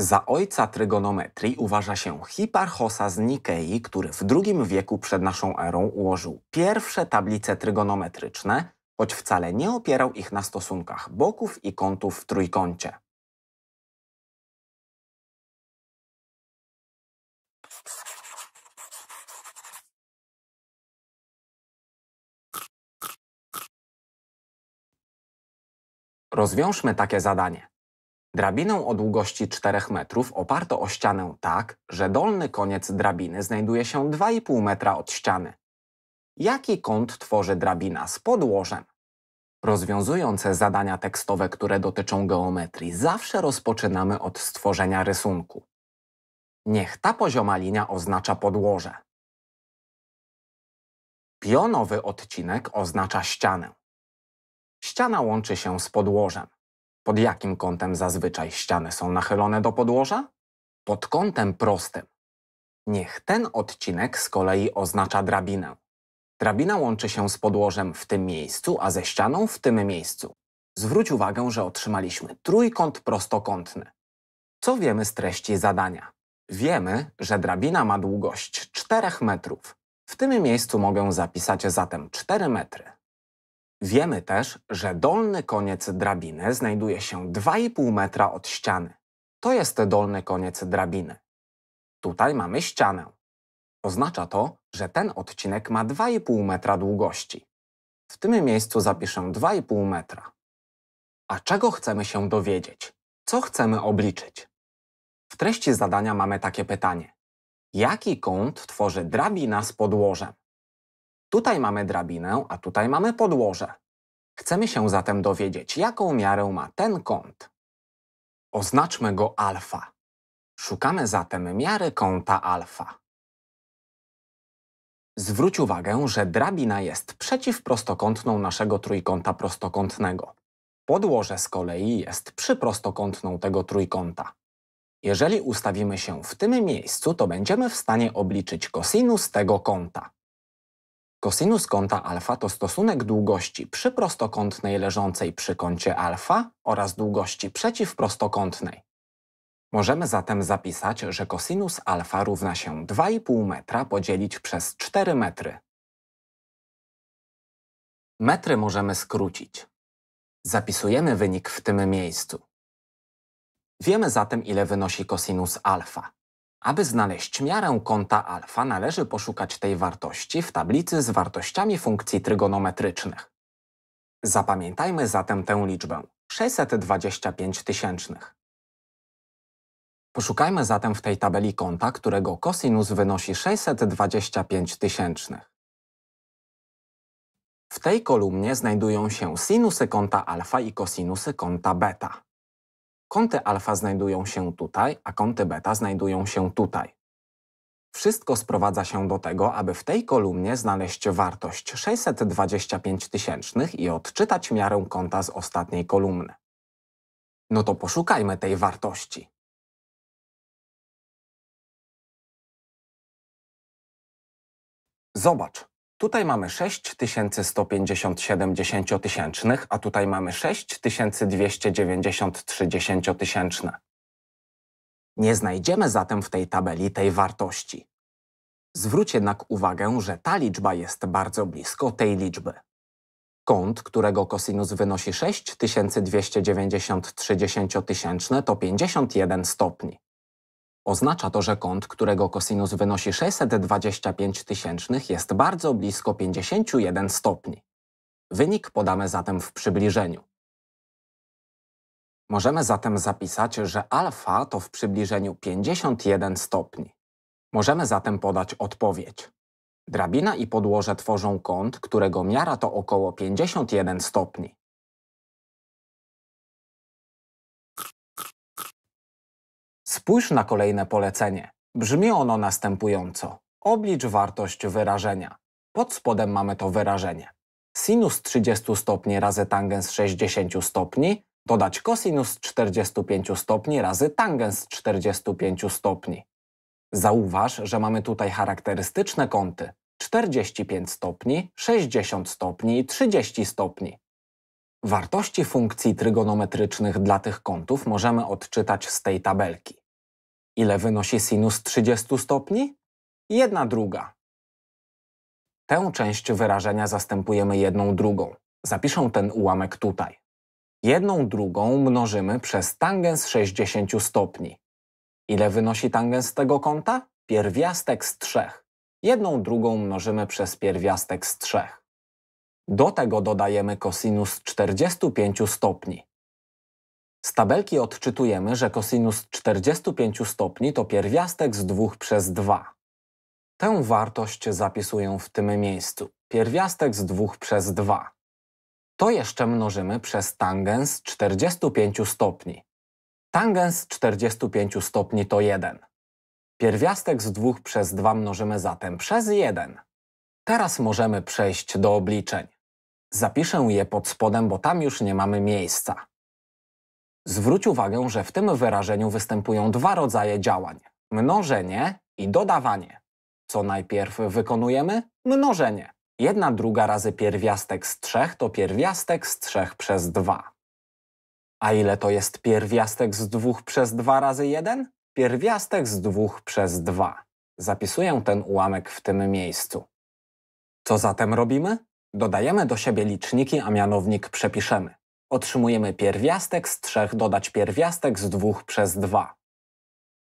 Za ojca trygonometrii uważa się Hiparchosa z Nikei, który w II wieku przed naszą erą ułożył pierwsze tablice trygonometryczne, choć wcale nie opierał ich na stosunkach boków i kątów w trójkącie. Rozwiążmy takie zadanie. Drabinę o długości 4 metrów oparto o ścianę tak, że dolny koniec drabiny znajduje się 2,5 metra od ściany. Jaki kąt tworzy drabina z podłożem? Rozwiązujące zadania tekstowe, które dotyczą geometrii, zawsze rozpoczynamy od stworzenia rysunku. Niech ta pozioma linia oznacza podłoże. Pionowy odcinek oznacza ścianę. Ściana łączy się z podłożem. Pod jakim kątem zazwyczaj ściany są nachylone do podłoża? Pod kątem prostym. Niech ten odcinek z kolei oznacza drabinę. Drabina łączy się z podłożem w tym miejscu, a ze ścianą w tym miejscu. Zwróć uwagę, że otrzymaliśmy trójkąt prostokątny. Co wiemy z treści zadania? Wiemy, że drabina ma długość 4 metrów. W tym miejscu mogę zapisać zatem 4 metry. Wiemy też, że dolny koniec drabiny znajduje się 2,5 metra od ściany. To jest dolny koniec drabiny. Tutaj mamy ścianę. Oznacza to, że ten odcinek ma 2,5 metra długości. W tym miejscu zapiszę 2,5 metra. A czego chcemy się dowiedzieć? Co chcemy obliczyć? W treści zadania mamy takie pytanie. Jaki kąt tworzy drabina z podłożem? Tutaj mamy drabinę, a tutaj mamy podłoże. Chcemy się zatem dowiedzieć, jaką miarę ma ten kąt. Oznaczmy go alfa. Szukamy zatem miary kąta alfa. Zwróć uwagę, że drabina jest przeciwprostokątną naszego trójkąta prostokątnego. Podłoże z kolei jest przyprostokątną tego trójkąta. Jeżeli ustawimy się w tym miejscu, to będziemy w stanie obliczyć kosinus tego kąta. Kosinus kąta alfa to stosunek długości przy prostokątnej leżącej przy kącie alfa oraz długości przeciwprostokątnej. Możemy zatem zapisać, że kosinus alfa równa się 2,5 metra podzielić przez 4 metry. Metry możemy skrócić. Zapisujemy wynik w tym miejscu. Wiemy zatem, ile wynosi kosinus alfa. Aby znaleźć miarę kąta alfa, należy poszukać tej wartości w tablicy z wartościami funkcji trygonometrycznych. Zapamiętajmy zatem tę liczbę 625 tysięcznych. Poszukajmy zatem w tej tabeli kąta, którego kosinus wynosi 625 tysięcznych. W tej kolumnie znajdują się sinusy kąta alfa i kosinusy kąta beta. Kąty alfa znajdują się tutaj, a kąty beta znajdują się tutaj. Wszystko sprowadza się do tego, aby w tej kolumnie znaleźć wartość 625 tysięcznych i odczytać miarę kąta z ostatniej kolumny. No to poszukajmy tej wartości. Zobacz, Tutaj mamy 6157 dziesięciotysięcznych, a tutaj mamy 6293 dziesięciotysięczne. Nie znajdziemy zatem w tej tabeli tej wartości. Zwróć jednak uwagę, że ta liczba jest bardzo blisko tej liczby. Kąt, którego kosinus wynosi 6293 dziesięciotysięczne to 51 stopni. Oznacza to, że kąt, którego kosinus wynosi 625 tysięcznych, jest bardzo blisko 51 stopni. Wynik podamy zatem w przybliżeniu. Możemy zatem zapisać, że alfa to w przybliżeniu 51 stopni. Możemy zatem podać odpowiedź. Drabina i podłoże tworzą kąt, którego miara to około 51 stopni. Spójrz na kolejne polecenie. Brzmi ono następująco. Oblicz wartość wyrażenia. Pod spodem mamy to wyrażenie. Sinus 30 stopni razy tangens 60 stopni dodać kosinus 45 stopni razy tangens 45 stopni. Zauważ, że mamy tutaj charakterystyczne kąty 45 stopni, 60 stopni i 30 stopni. Wartości funkcji trygonometrycznych dla tych kątów możemy odczytać z tej tabelki. Ile wynosi sinus 30 stopni? Jedna druga. Tę część wyrażenia zastępujemy jedną drugą. Zapiszę ten ułamek tutaj. Jedną drugą mnożymy przez tangens 60 stopni. Ile wynosi tangens tego kąta? Pierwiastek z trzech. Jedną drugą mnożymy przez pierwiastek z trzech. Do tego dodajemy kosinus 45 stopni. Z tabelki odczytujemy, że kosinus 45 stopni to pierwiastek z 2 przez 2. Tę wartość zapisuję w tym miejscu. Pierwiastek z 2 przez 2. To jeszcze mnożymy przez tangens 45 stopni. Tangens 45 stopni to 1. Pierwiastek z 2 przez 2 mnożymy zatem przez 1. Teraz możemy przejść do obliczeń. Zapiszę je pod spodem, bo tam już nie mamy miejsca. Zwróć uwagę, że w tym wyrażeniu występują dwa rodzaje działań: mnożenie i dodawanie. Co najpierw wykonujemy? Mnożenie. Jedna druga razy pierwiastek z trzech to pierwiastek z trzech przez dwa. A ile to jest pierwiastek z dwóch przez dwa razy jeden? Pierwiastek z dwóch przez dwa. Zapisuję ten ułamek w tym miejscu. Co zatem robimy? Dodajemy do siebie liczniki, a mianownik przepiszemy. Otrzymujemy pierwiastek z 3 dodać pierwiastek z 2 przez 2.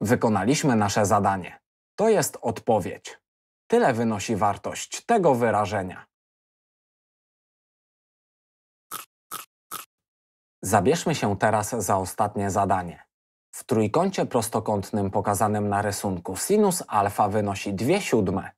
Wykonaliśmy nasze zadanie. To jest odpowiedź. Tyle wynosi wartość tego wyrażenia. Zabierzmy się teraz za ostatnie zadanie. W trójkącie prostokątnym pokazanym na rysunku sinus alfa wynosi 2 siódme.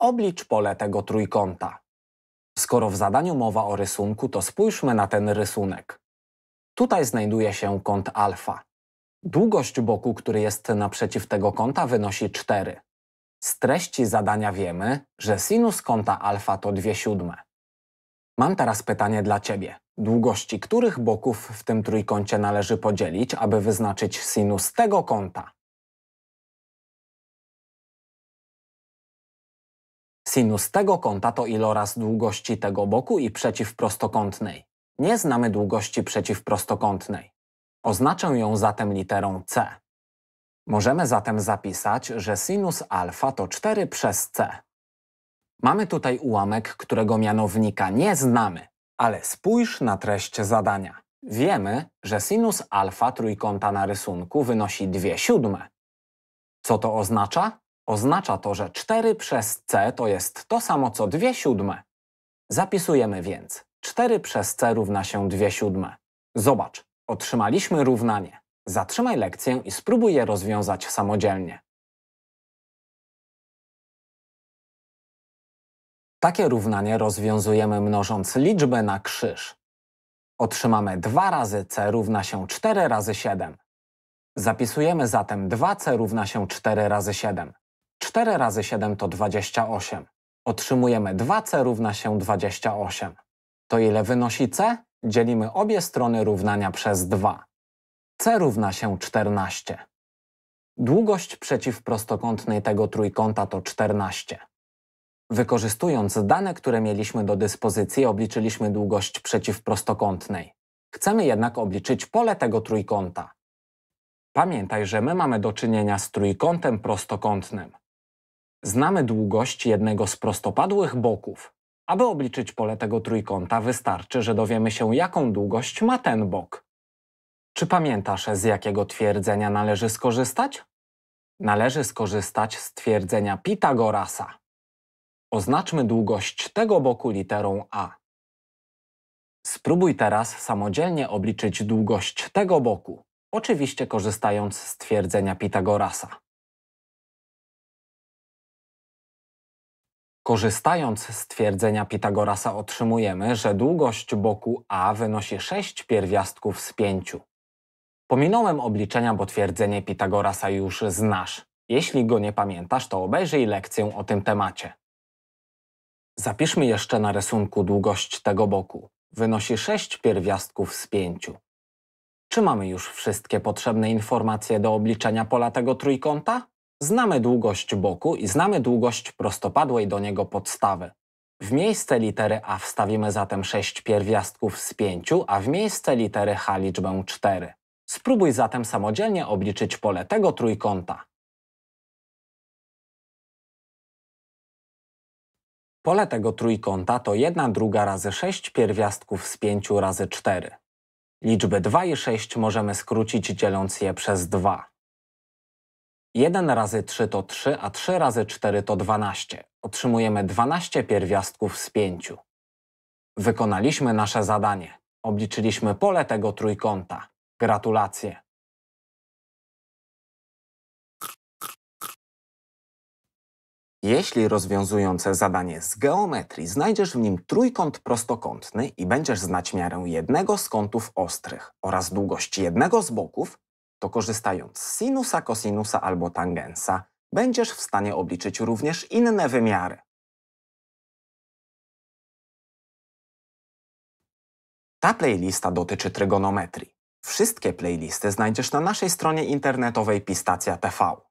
Oblicz pole tego trójkąta. Skoro w zadaniu mowa o rysunku, to spójrzmy na ten rysunek. Tutaj znajduje się kąt alfa. Długość boku, który jest naprzeciw tego kąta, wynosi 4. Z treści zadania wiemy, że sinus kąta alfa to 2 siódme. Mam teraz pytanie dla Ciebie. Długości których boków w tym trójkącie należy podzielić, aby wyznaczyć sinus tego kąta? Sinus tego kąta to iloraz długości tego boku i przeciwprostokątnej. Nie znamy długości przeciwprostokątnej. Oznaczę ją zatem literą c. Możemy zatem zapisać, że sinus alfa to 4 przez c. Mamy tutaj ułamek, którego mianownika nie znamy, ale spójrz na treść zadania. Wiemy, że sinus alfa trójkąta na rysunku wynosi 2 siódme. Co to oznacza? Oznacza to, że 4 przez c to jest to samo co 2 siódme. Zapisujemy więc 4 przez c równa się 2 siódme. Zobacz, otrzymaliśmy równanie. Zatrzymaj lekcję i spróbuj je rozwiązać samodzielnie. Takie równanie rozwiązujemy mnożąc liczbę na krzyż. Otrzymamy 2 razy c równa się 4 razy 7. Zapisujemy zatem 2c równa się 4 razy 7. 4 razy 7 to 28. Otrzymujemy 2c równa się 28. To ile wynosi c? Dzielimy obie strony równania przez 2. c równa się 14. Długość przeciwprostokątnej tego trójkąta to 14. Wykorzystując dane, które mieliśmy do dyspozycji, obliczyliśmy długość przeciwprostokątnej. Chcemy jednak obliczyć pole tego trójkąta. Pamiętaj, że my mamy do czynienia z trójkątem prostokątnym. Znamy długość jednego z prostopadłych boków. Aby obliczyć pole tego trójkąta, wystarczy, że dowiemy się, jaką długość ma ten bok. Czy pamiętasz, z jakiego twierdzenia należy skorzystać? Należy skorzystać z twierdzenia Pitagorasa. Oznaczmy długość tego boku literą A. Spróbuj teraz samodzielnie obliczyć długość tego boku, oczywiście korzystając z twierdzenia Pitagorasa. Korzystając z twierdzenia Pitagorasa otrzymujemy, że długość boku A wynosi 6 pierwiastków z 5. Pominąłem obliczenia, bo twierdzenie Pitagorasa już znasz. Jeśli go nie pamiętasz, to obejrzyj lekcję o tym temacie. Zapiszmy jeszcze na rysunku długość tego boku. Wynosi 6 pierwiastków z 5. Czy mamy już wszystkie potrzebne informacje do obliczenia pola tego trójkąta? Znamy długość boku i znamy długość prostopadłej do niego podstawy. W miejsce litery A wstawimy zatem 6 pierwiastków z 5, a w miejsce litery H liczbę 4. Spróbuj zatem samodzielnie obliczyć pole tego trójkąta. Pole tego trójkąta to 1 druga razy 6 pierwiastków z 5 razy 4. Liczby 2 i 6 możemy skrócić dzieląc je przez 2. 1 razy 3 to 3, a 3 razy 4 to 12. Otrzymujemy 12 pierwiastków z 5. Wykonaliśmy nasze zadanie. Obliczyliśmy pole tego trójkąta. Gratulacje. Jeśli rozwiązujące zadanie z geometrii znajdziesz w nim trójkąt prostokątny i będziesz znać miarę jednego z kątów ostrych oraz długość jednego z boków, to korzystając z sinusa, kosinusa albo tangensa będziesz w stanie obliczyć również inne wymiary. Ta playlista dotyczy trygonometrii. Wszystkie playlisty znajdziesz na naszej stronie internetowej Pistacja TV.